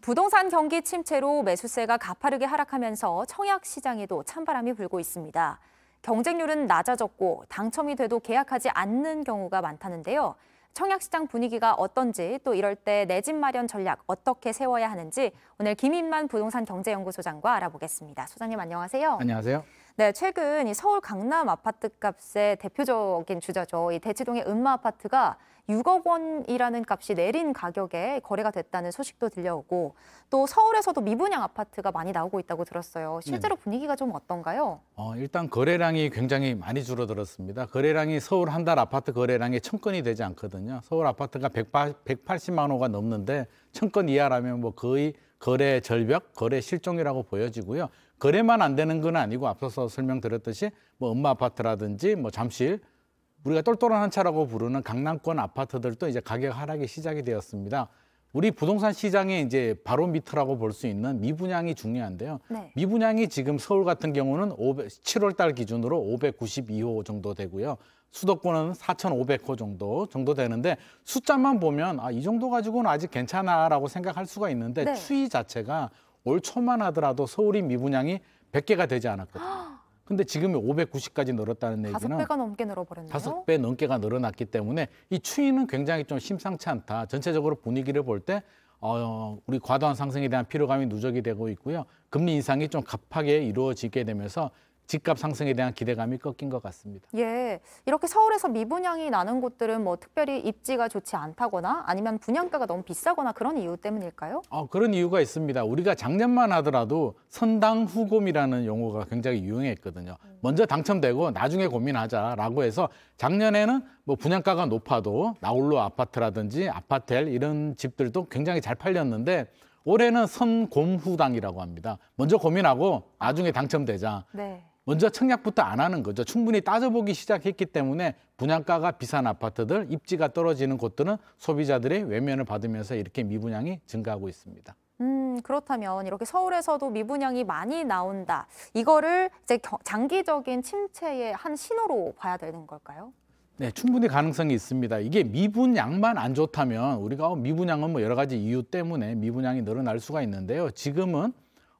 부동산 경기 침체로 매수세가 가파르게 하락하면서 청약 시장에도 찬바람이 불고 있습니다. 경쟁률은 낮아졌고 당첨이 돼도 계약하지 않는 경우가 많다는데요. 청약 시장 분위기가 어떤지 또 이럴 때 내 집 마련 전략 어떻게 세워야 하는지 오늘 김인만 부동산 경제연구소장과 알아보겠습니다. 소장님 안녕하세요. 안녕하세요. 네, 최근 이 서울 강남 아파트 값의 대표적인 주자죠. 이 대치동의 은마 아파트가 6억 원이라는 값이 내린 가격에 거래가 됐다는 소식도 들려오고 또 서울에서도 미분양 아파트가 많이 나오고 있다고 들었어요. 실제로 네. 분위기가 좀 어떤가요? 어, 일단 거래량이 굉장히 많이 줄어들었습니다. 거래량이 서울 한 달 아파트 거래량이 천 건이 되지 않거든요. 서울 아파트가 180만 호가 넘는데 천 건 이하라면 뭐 거의 거래 절벽, 거래 실종이라고 보여지고요. 거래만 안 되는 건 아니고 앞서서 설명드렸듯이 뭐 엄마 아파트라든지 뭐 잠실 우리가 똘똘한 한 차라고 부르는 강남권 아파트들도 이제 가격 하락이 시작이 되었습니다. 우리 부동산 시장의 이제 바로 밑이라고 볼 수 있는 미분양이 중요한데요. 네. 미분양이 지금 서울 같은 경우는 500, 7월 달 기준으로 592호 정도 되고요. 수도권은 4,500호 정도 정도 되는데 숫자만 보면 아, 이 정도 가지고는 아직 괜찮아라고 생각할 수가 있는데 네. 추이 자체가 올 초만 하더라도 서울이 미분양이 100개가 되지 않았거든요. 근데 지금이 590까지 늘었다는 얘기는 5배가 넘게 늘어버렸네요. 5배 넘게가 늘어났기 때문에 이 추이는 굉장히 좀 심상치 않다. 전체적으로 분위기를 볼 때 어, 우리 과도한 상승에 대한 피로감이 누적이 되고 있고요. 금리 인상이 좀 급하게 이루어지게 되면서 집값 상승에 대한 기대감이 꺾인 것 같습니다. 예, 이렇게 서울에서 미분양이 나는 곳들은 뭐 특별히 입지가 좋지 않다거나 아니면 분양가가 너무 비싸거나 그런 이유 때문일까요? 어, 그런 이유가 있습니다. 우리가 작년만 하더라도 선당 후곰이라는 용어가 굉장히 유행했거든요. 음. 먼저 당첨되고 나중에 고민하자라고 해서 작년에는 뭐 분양가가 높아도 나홀로 아파트라든지 아파텔 이런 집들도 굉장히 잘 팔렸는데 올해는 선곰후당이라고 합니다. 먼저 고민하고 나중에 당첨되자. 네. 먼저 청약부터 안 하는 거죠. 충분히 따져보기 시작했기 때문에 분양가가 비싼 아파트들, 입지가 떨어지는 곳들은 소비자들의 외면을 받으면서 이렇게 미분양이 증가하고 있습니다. 음, 그렇다면 이렇게 서울에서도 미분양이 많이 나온다. 이거를 이제 장기적인 침체의 한 신호로 봐야 되는 걸까요? 네, 충분히 가능성이 있습니다. 이게 미분양만 안 좋다면 우리가 미분양은 뭐 여러 가지 이유 때문에 미분양이 늘어날 수가 있는데요. 지금은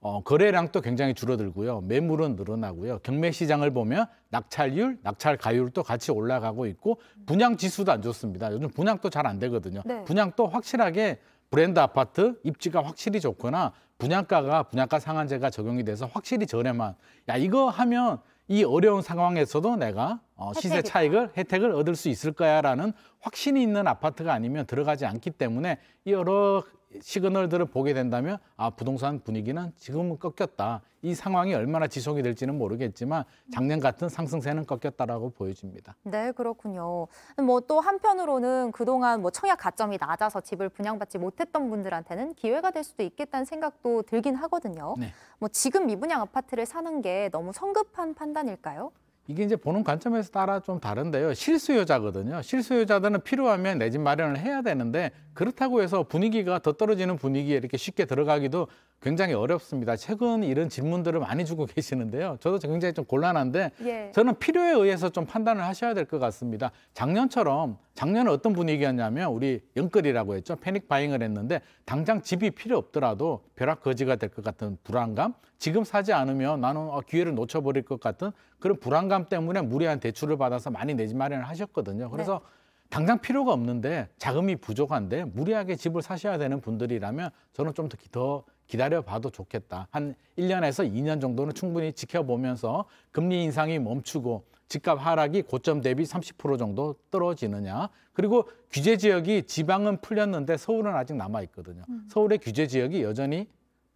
어, 거래량도 굉장히 줄어들고요. 매물은 늘어나고요. 경매 시장을 보면 낙찰률, 낙찰 가율도 같이 올라가고 있고 분양 지수도 안 좋습니다. 요즘 분양도 잘 안 되거든요. 네. 분양도 확실하게 브랜드 아파트 입지가 확실히 좋거나 분양가가 분양가 상한제가 적용이 돼서 확실히 저렴한 야 이거 하면 이 어려운 상황에서도 내가 어, 시세 차익을 혜택을 얻을 수 있을 거야라는 확신이 있는 아파트가 아니면 들어가지 않기 때문에 이 여러 시그널들을 보게 된다면 아 부동산 분위기는 지금은 꺾였다. 이 상황이 얼마나 지속이 될지는 모르겠지만 작년 같은 상승세는 꺾였다라고 보여집니다. 네, 그렇군요. 뭐 또 한편으로는 그동안 뭐 청약 가점이 낮아서 집을 분양받지 못했던 분들한테는 기회가 될 수도 있겠다는 생각도 들긴 하거든요. 네. 뭐 지금 미분양 아파트를 사는 게 너무 성급한 판단일까요? 이게 이제 보는 관점에서 따라 좀 다른데요. 실수요자거든요. 실수요자들은 필요하면 내 집 마련을 해야 되는데 그렇다고 해서 분위기가 더 떨어지는 분위기에 이렇게 쉽게 들어가기도 굉장히 어렵습니다. 최근 이런 질문들을 많이 주고 계시는데요. 저도 굉장히 좀 곤란한데 예. 저는 필요에 의해서 좀 판단을 하셔야 될 것 같습니다. 작년처럼 작년에 어떤 분위기였냐면 우리 연끌이라고 했죠. 패닉 바잉을 했는데 당장 집이 필요 없더라도 벼락 거지가 될 것 같은 불안감, 지금 사지 않으면 나는 어, 기회를 놓쳐버릴 것 같은 그런 불안감 때문에 무리한 대출을 받아서 많이 내지 마련을 하셨거든요. 그래서 네. 당장 필요가 없는데 자금이 부족한데 무리하게 집을 사셔야 되는 분들이라면 저는 좀 더 기다려봐도 좋겠다. 한 1년에서 2년 정도는 충분히 지켜보면서 금리 인상이 멈추고 집값 하락이 고점 대비 30% 정도 떨어지느냐. 그리고 규제 지역이 지방은 풀렸는데 서울은 아직 남아 있거든요. 음. 서울의 규제 지역이 여전히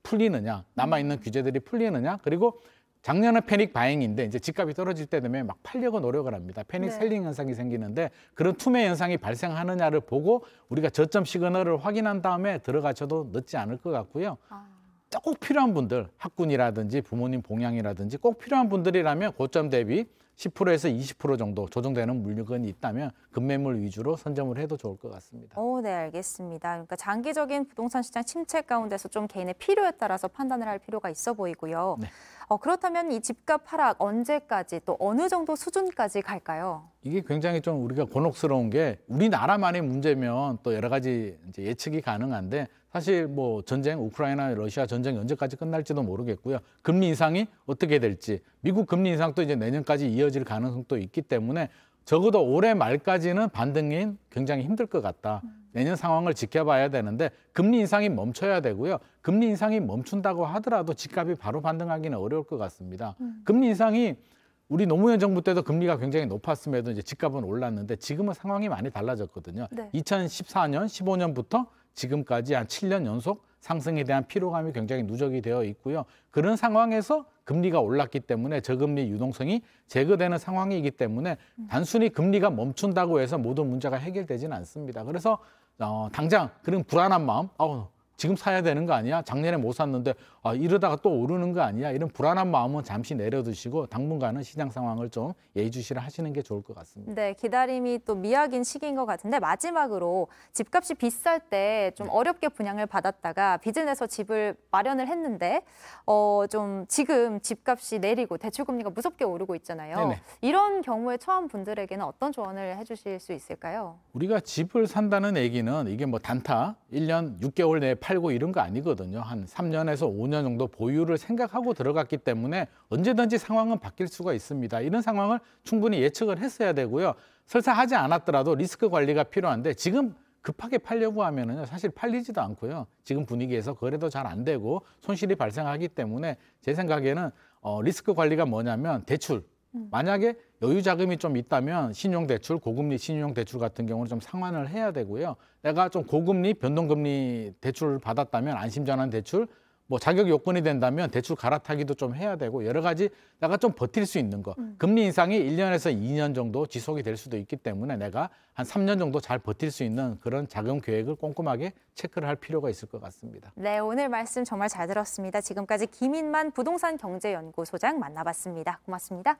풀리느냐, 남아 있는 음. 규제들이 풀리느냐. 그리고 작년은 패닉 바잉인데 이제 집값이 떨어질 때 되면 막 팔려고 노력을 합니다. 패닉 네. 셀링 현상이 생기는데 그런 투매 현상이 발생하느냐를 보고 우리가 저점 시그널을 확인한 다음에 들어가셔도 늦지 않을 것 같고요. 아. 꼭 필요한 분들, 학군이라든지 부모님 봉양이라든지 꼭 필요한 분들이라면 고점 대비 10%에서 20% 정도 조정되는 물건이 류 있다면 급매물 위주로 선점을 해도 좋을 것 같습니다. 오, 네, 알겠습니다. 그러니까 장기적인 부동산 시장 침체 가운데서 좀 개인의 필요에 따라서 판단을 할 필요가 있어 보이고요. 네. 어, 그렇다면 이 집값 하락 언제까지 또 어느 정도 수준까지 갈까요? 이게 굉장히 좀 우리가 곤혹스러운 게 우리나라만의 문제면 또 여러 가지 이제 예측이 가능한데 사실 뭐 전쟁 우크라이나 러시아 전쟁 이 언제까지 끝날지도 모르겠고요. 금리 인상이 어떻게 될지 미국 금리 인상도 이제 내년까지 이어질 가능성도 있기 때문에 적어도 올해 말까지는 반등이 굉장히 힘들 것 같다. 내년 상황을 지켜봐야 되는데 금리 인상이 멈춰야 되고요. 금리 인상이 멈춘다고 하더라도 집값이 바로 반등하기는 어려울 것 같습니다. 음. 금리 인상이 우리 노무현 정부 때도 금리가 굉장히 높았음에도 이제 집값은 올랐는데 지금은 상황이 많이 달라졌거든요. 네. 2014년, 15년부터 지금까지 한 7년 연속 상승에 대한 피로감이 굉장히 누적이 되어 있고요. 그런 상황에서 금리가 올랐기 때문에 저금리 유동성이 제거되는 상황이기 때문에 단순히 금리가 멈춘다고 해서 모든 문제가 해결되지는 않습니다. 그래서 어, 당장 그런 불안한 마음, 어, 지금 사야 되는 거 아니야? 작년에 못 샀는데 아, 이러다가 또 오르는 거 아니야? 이런 불안한 마음은 잠시 내려두시고 당분간은 시장 상황을 좀 예의주시를 하시는 게 좋을 것 같습니다. 네, 기다림이 또 미약인 시기인 것 같은데 마지막으로 집값이 비쌀 때좀 네. 어렵게 분양을 받았다가 빚을 내서 집을 마련을 했는데 어, 좀 지금 집값이 내리고 대출금리가 무섭게 오르고 있잖아요. 네네. 이런 경우에 처음 분들에게는 어떤 조언을 해주실 수 있을까요? 우리가 집을 산다는 얘기는 이게 뭐 단타 1년 6개월 내에 팔고 이런 거 아니거든요. 한 3년에서 5년 정도 보유를 생각하고 들어갔기 때문에 언제든지 상황은 바뀔 수가 있습니다. 이런 상황을 충분히 예측을 했어야 되고요. 설사 하지 않았더라도 리스크 관리가 필요한데 지금 급하게 팔려고 하면은요 사실 팔리지도 않고요 지금 분위기에서 거래도 잘 안 되고 손실이 발생하기 때문에 제 생각에는 어, 리스크 관리가 뭐냐면 대출 음. 만약에 여유 자금이 좀 있다면 신용대출, 고금리 신용대출 같은 경우는 좀 상환을 해야 되고요. 내가 좀 고금리, 변동금리 대출을 받았다면 안심전환 대출, 뭐 자격 요건이 된다면 대출 갈아타기도 좀 해야 되고 여러 가지 내가 좀 버틸 수 있는 거. 음. 금리 인상이 1년에서 2년 정도 지속이 될 수도 있기 때문에 내가 한 3년 정도 잘 버틸 수 있는 그런 자금 계획을 꼼꼼하게 체크를 할 필요가 있을 것 같습니다. 네, 오늘 말씀 정말 잘 들었습니다. 지금까지 김인만 부동산 경제연구소장 만나봤습니다. 고맙습니다.